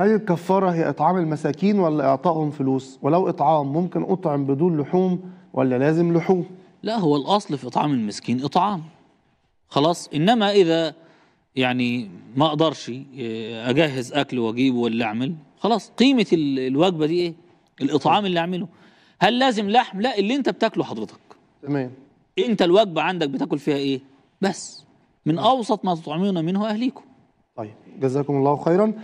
هل الكفارة هي إطعام المساكين ولا إعطائهم فلوس؟ ولو إطعام ممكن أطعم بدون لحوم ولا لازم لحوم؟ لا هو الأصل في إطعام المسكين إطعام خلاص إنما إذا يعني ما أقدرش آه، أجهز أكل وأجيبه ولا أعمل خلاص قيمة الوجبة دي إيه؟ الإطعام اللي أعمله هل لازم لحم؟ لا اللي أنت بتاكله حضرتك تمام أنت الوجبة عندك بتاكل فيها إيه؟ بس من نعم. أوسط ما تطعمون منه أهليكم طيب جزاكم الله خيرا